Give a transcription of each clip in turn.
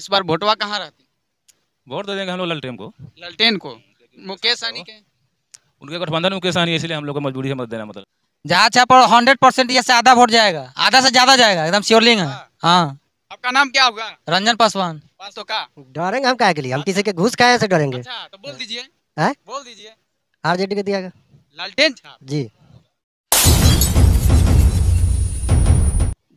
इस बार भोटवा कहाँ रहती वोट दे देंगे हम लोग ललटेन को ललटेन को मुकेश सहनी के उनके गठबंधन मुकेश सहनी इसलिए हम लोग को मजबूरी से मत देना मतलब जहाँ छा पर हंड्रेड परसेंट से आधा वोट जाएगा आधा से ज्यादा जाएगा एकदम श्योरलिंग है हाँ।, हाँ आपका नाम क्या होगा रंजन पासवान तो का डरेंगे हम क्या के लिए हम किसी के घुस का डरेंगे अच्छा तो बोल हाँ। दीजिए हाँ? बोल दीजिए डी के दिया ललटेन जी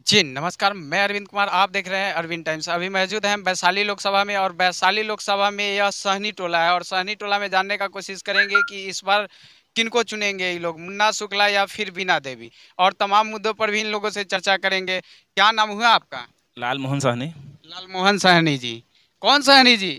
जी नमस्कार मैं अरविंद कुमार आप देख रहे हैं अरविंद टाइम्स अभी मौजूद हैं वैशाली लोकसभा में और वैशाली लोकसभा में यह सहनी टोला है और सहनी टोला में जानने का कोशिश करेंगे कि इस बार किनको चुनेंगे ये लोग मुन्ना शुक्ला या फिर बीना देवी और तमाम मुद्दों पर भी इन लोगों से चर्चा करेंगे क्या नाम हुआ आपका लाल मोहन सहनी लाल मोहन सहनी जी कौन सहनी जी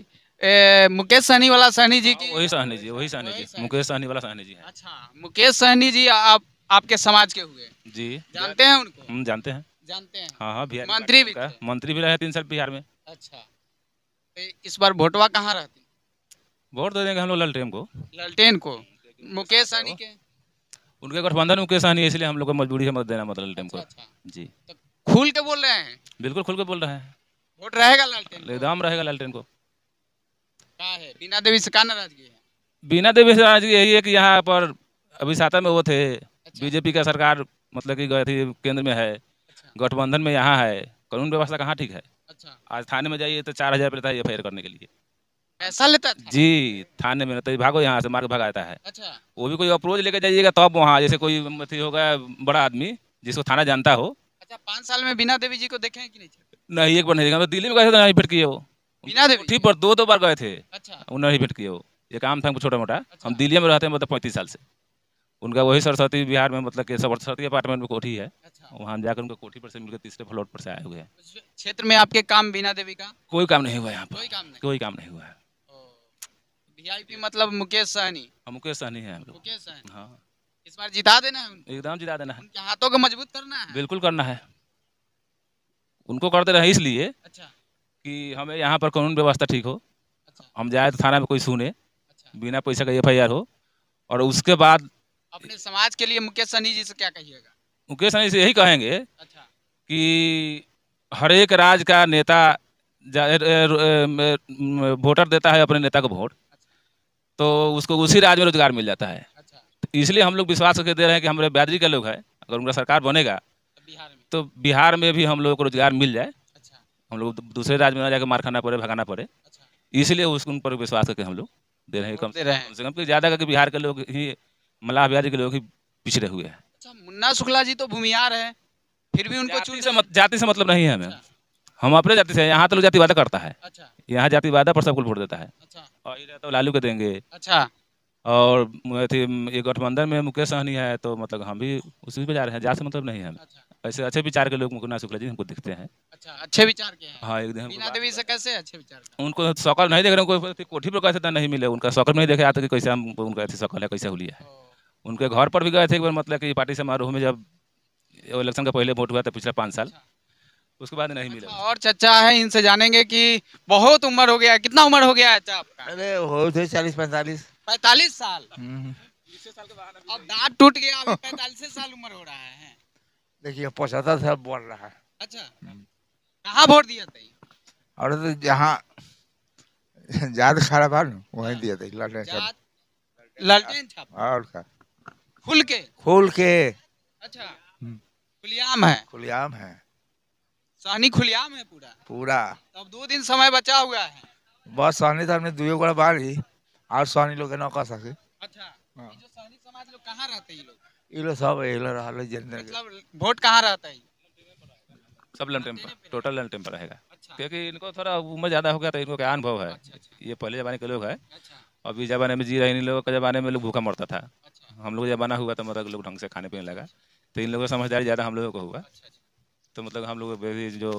ए, मुकेश सहनी वाला सहनी जी की वही सहनी जी वही सहनी जी मुकेश सहनी वाला सहनी जी अच्छा मुकेश सहनी जी आप आपके समाज के हुए जी जानते हैं उनको हम जानते हैं जानते हैं हाँ हाँ बिहार मंत्री भी मंत्री भी रहे तीन साल बिहार में अच्छा तो इस बार भोटवा कहाँ रहती वोट दे देंगे हम लोग ललटेन को ललटेन को मुकेश सहनी के उनके गठबंधन मुकेश सहनी है इसलिए हम लोग को मजबूरी है मत देना मतलब ललटेन को अच्छा, अच्छा। जी तो खुल के बोल रहे हैं बिल्कुल खुल के बोल रहे हैं वोट रहेगा ललटेन एकदम रहेगा ललटेन को बिना देवी से कहा नाराजगी है बिना देवी से नाराजगी यही है कि यहाँ पर अभी साता में वो थे अच्छा। बीजेपी का सरकार मतलब कि गए थे केंद्र में है गठबंधन में यहाँ है कानून व्यवस्था कहाँ ठीक है अच्छा आज थाने में जाइए तो चार हजार रुपये है एफ करने के लिए पैसा लेता था? जी थाने में तो भागो यहाँ से मार्ग भगाता है अच्छा वो भी कोई अप्रोच लेके जाइएगा तब तो वहाँ जैसे कोई होगा बड़ा आदमी जिसको थाना जानता हो अच्छा पाँच साल में बिना देवी जी को देखे हैं नहीं एक बार नहीं देखा मतलब दिल्ली में गए थे तो नहीं रिपीट किए वो बिना देवी ठीक पर दो दो बार गए थे अच्छा उन्हें रिपीट किए वो ये काम था छोटा मोटा अच्छा। हम दिल्ली में रहते हैं मतलब पैंतीस साल से उनका वही सरस्वती बिहार में मतलब के सरस्वती अपार्टमेंट में कोठी है अच्छा। वहाँ जाकर उनका कोठी पर से मिलकर तीसरे फ्लोर पर से आए हुए हैं अच्छा, क्षेत्र में आपके काम बिना देवी का कोई काम नहीं हुआ यहाँ पर कोई काम नहीं हुआ है वीआईपी मतलब मुकेश सहनी हाँ, मुकेश सहनी है मुकेश सहनी हाँ इस बार जिता देना है एकदम जिता देना है उनके हाथों को मजबूत करना है बिल्कुल करना है उनको करते रहे इसलिए अच्छा कि हमें यहाँ पर कानून व्यवस्था ठीक हो अच्छा। हम जाए तो थाना में कोई सुने अच्छा। बिना पैसा का एफ हो और उसके बाद अपने समाज के लिए मुकेश सहनी जी से क्या कहिएगा मुकेश सहनी से यही कहेंगे अच्छा कि हर एक राज्य का नेता वोटर देता है अपने नेता को वोट अच्छा। तो उसको उसी राज्य में रोजगार मिल जाता है अच्छा। तो इसलिए हम लोग विश्वास करके दे रहे हैं कि हमारे ब्यादरी का लोग है अगर उनका सरकार बनेगा तो बिहार में तो बिहार में भी हम लोगों को रोजगार मिल जाए अच्छा। हम लोग दूसरे राज्य में ना जाकर मार खाना पड़े भगाना पड़े अच्छा। इसलिए उस उन पर विश्वास करके हम लोग दे रहे हैं कम से कम ज़्यादा करके बिहार के लोग ही मल्लाह बिहारी के लोग ही पिछड़े हुए हैं अच्छा मुन्ना शुक्ला जी तो भूमिहार है फिर भी उनको चुन से मत, जाति से मतलब नहीं है हमें अच्छा। हम अपने जाति से यहाँ तो लोग वादा करता है अच्छा यहाँ वादा पर सबको वोट देता है अच्छा और इधर तो लालू के देंगे अच्छा और ये गठबंधन में मुकेश सहनी है तो मतलब हम भी उसी पे जा रहे हैं जाति से मतलब नहीं है हमें अच्छा। ऐसे अच्छे विचार के लोग मुकुना शुक्ला जी हमको दिखते हैं अच्छा अच्छे विचार के हाँ एकदम देवी से कैसे अच्छे विचार उनको तो सकल नहीं देख रहे कोठी पर कैसे तो नहीं मिले उनका सौकल नहीं देखे आते कैसे हम उनका सौकल है कैसे हुलिया है उनके घर पर भी गए थे एक बार मतलब कि पार्टी समारोह में जब इलेक्शन का पहले वोट हुआ था पिछला पाँच साल उसके बाद नहीं मिला अच्छा, और चचा है इनसे जानेंगे कि बहुत उम्र हो गया कितना उम्र हो गया है अरे हो थे चालीस पैंतालीस पैंतालीस साल हम्म। अब दांत टूट गया पैंतालीस साल उम्र हो रहा है देखिए पचहत्तर से बोल रहा है अच्छा कहाँ वोट दिया था और तो जहाँ जात खराब वहीं हाँ। दिया था ललटेन छाप और का खुल के खुल के अच्छा हम्म। खुलियाम है खुलियाम है सानी खुलियाम है पूरा पूरा अब दो दिन समय बचा हुआ है बस सानी था हमने दुयो गड़ा ही और सानी लोग ना कह सके अच्छा हाँ। ये जो सानी समाज लोग कहाँ रहते हैं लोग ये लोग सब ये लोग रहा लोग जनता मतलब वोट कहाँ रहता है सब लम पर टोटल लम पर रहेगा अच्छा। क्योंकि इनको थोड़ा उम्र ज़्यादा हो गया तो इनको क्या अनुभव है अच्छा, अच्छा। ये पहले ज़माने के लोग है अच्छा। अभी जमाने में जी रहे इन लोगों के ज़माने में लोग भूखा मरता था हम लोग जब बना हुआ तो मतलब लोग ढंग से खाने पीने लगा तो इन लोगों का समझदारी ज़्यादा हम लोगों को हुआ अच्छा, अच्छा। तो मतलब हम लोग जो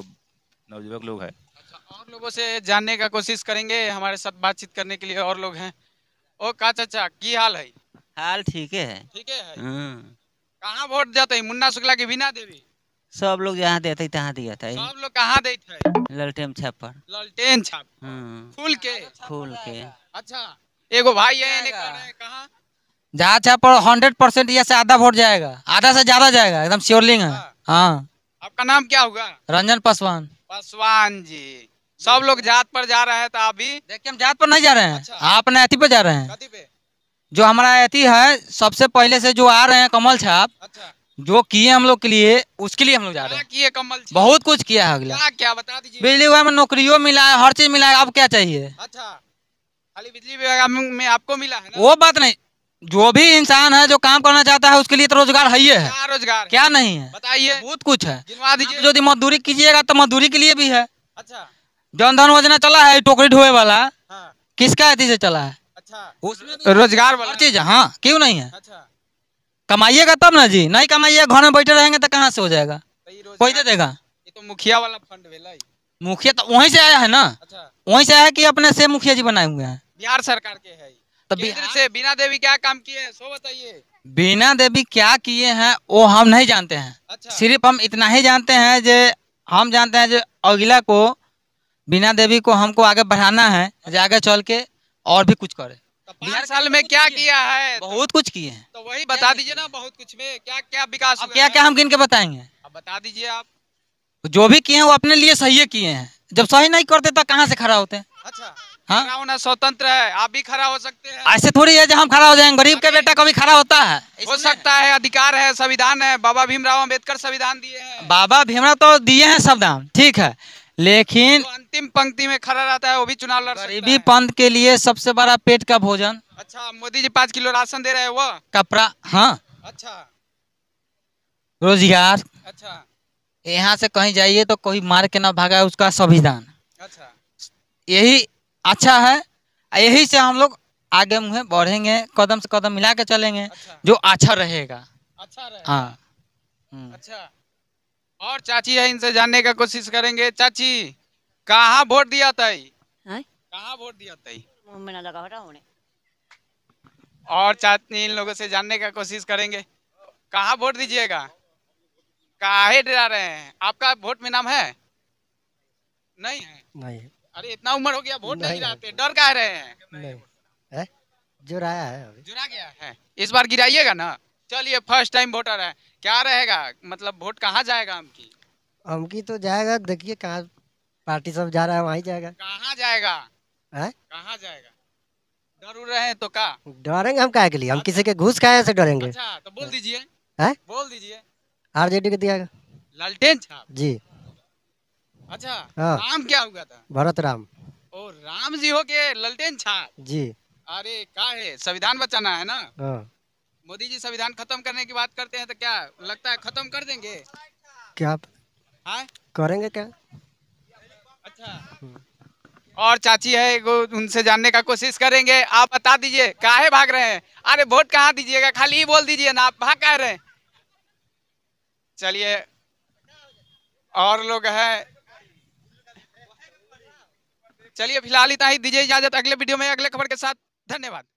नवयुवक लोग है अच्छा और लोगों से जानने का कोशिश करेंगे हमारे साथ बातचीत करने के लिए और लोग हैं ओ का चाचा अच्छा, की हाल है हाल ठीक है ठीक है हम्म। कहाँ वोट जाते है मुन्ना शुक्ला की बिना देवी सब लोग यहाँ देते कहाँ दिया था सब लोग कहाँ देते ललटेन छाप पर ललटेन हम्म। छाप फूल के फूल के अच्छा एगो भाई है कहाँ जहाँ चाहे पर हंड्रेड परसेंट से आधा वोट जाएगा आधा से ज्यादा जाएगा एकदम श्योरलिंग है हाँ।, हाँ आपका नाम क्या होगा रंजन पासवान पासवान जी सब लोग जात पर जा रहे हैं तो अभी देखिए हम जात पर नहीं जा रहे हैं अच्छा। आप अपने अति पर जा रहे हैं जो हमारा अति है सबसे पहले से जो आ रहे हैं कमल छाप अच्छा। जो किए हम लोग के लिए उसके लिए हम लोग जा रहे हैं किए कमल बहुत कुछ किया है अगला क्या, क्या बता दीजिए बिजली विभाग में नौकरियों मिला है हर चीज मिला है अब क्या चाहिए अच्छा खाली बिजली विभाग में आपको मिला है वो बात नहीं जो भी इंसान है जो काम करना चाहता है उसके लिए तो रोजगार है ही है क्या रोजगार क्या नहीं है बताइए बहुत कुछ है यदि मजदूरी कीजिएगा तो मजदूरी के लिए भी है अच्छा जनधन योजना चला है टोकरी ढोए वाला हाँ। किसका अति से चला है अच्छा रोजगार वाला चीज हाँ क्यों नहीं है अच्छा कमाइएगा तब ना जी नहीं कमाइएगा घर में बैठे रहेंगे तो कहाँ से हो जाएगा कोई दे देगा ये तो मुखिया वाला फंड मुखिया तो वहीं से आया है ना अच्छा। वहीं से आया कि अपने से मुखिया जी बनाए हुए हैं बिहार सरकार के है तो केंद्र हाँ। से बीना देवी क्या काम किए हैं सो बताइए बीना देवी क्या किए हैं वो हम नहीं जानते हैं अच्छा। सिर्फ हम इतना ही जानते हैं जे हम जानते हैं जो अगला को बीना देवी को हमको आगे बढ़ाना है जो आगे चल के और भी कुछ करे बिहार तो साल में क्या किया है तो बहुत कुछ किए हैं तो वही बता दीजिए ना बहुत कुछ में क्या क्या विकास क्या क्या हम गिन के बताएंगे बता दीजिए आप जो भी किए हैं वो अपने लिए सही किए हैं जब सही नहीं करते तो कहाँ से खड़ा होते हैं अच्छा हाँ? खड़ा होना स्वतंत्र है आप भी खड़ा हो सकते हैं ऐसे थोड़ी है जो हम खड़ा हो जाएंगे गरीब का बेटा कभी खड़ा होता है हो सकता है अधिकार है संविधान है बाबा भीमराव अम्बेडकर संविधान दिए हैं बाबा भीमराव तो दिए हैं संविधान ठीक है लेकिन तो अंतिम पंक्ति में खड़ा रहता है वो भी चुनाव लड़ गरीबी पंथ के लिए सबसे बड़ा पेट का भोजन अच्छा मोदी जी पाँच किलो राशन दे रहे हैं वो कपड़ा हाँ अच्छा रोजगार अच्छा यहाँ से कहीं जाइए तो कोई मार के ना भागा उसका संविधान अच्छा यही अच्छा है यही से हम लोग आगे मुहे बढ़ेंगे कदम से कदम मिला के चलेंगे अच्छा। जो अच्छा रहेगा अच्छा रहे। हाँ हम्म। अच्छा और चाची है इनसे जानने का कोशिश करेंगे चाची कहाँ वोट दिया था कहाँ वोट दिया था और चाची इन लोगों से जानने का कोशिश करेंगे कहाँ वोट दीजिएगा कहा डरा रहे हैं आपका वोट में नाम है नहीं है नहीं अरे इतना उम्र हो गया वोट नहीं, नहीं डर का रहे हैं जुराया है अभी जुरा गया है इस बार गिराइएगा ना चलिए फर्स्ट टाइम वोटर है क्या रहेगा मतलब वोट कहाँ जाएगा हमकी हमकी तो जाएगा देखिए कहाँ पार्टी सब जा रहा है वहीं जाएगा कहाँ जाएगा है कहाँ जाएगा डर उड़ रहे हैं तो का डरेंगे हम क्या के लिए हम किसी के घुस खाए से डरेंगे अच्छा तो बोल दीजिए है बोल दीजिए आरजेडी के दिया लालटेन जी अच्छा हाँ। राम क्या हुआ था भरत राम और राम जी हो के ललटेन छा जी अरे का है संविधान बचाना है ना हाँ। मोदी जी संविधान खत्म करने की बात करते हैं तो क्या लगता है खत्म कर देंगे क्या हाँ? करेंगे क्या अच्छा और चाची है उनसे जानने का कोशिश करेंगे आप बता दीजिए काहे भाग रहे हैं अरे वोट कहाँ दीजिएगा खाली बोल दीजिए ना आप भाग कह रहे हैं चलिए और लोग हैं चलिए फिलहाल इतना ही दीजिए इजाजत अगले वीडियो में अगले खबर के साथ धन्यवाद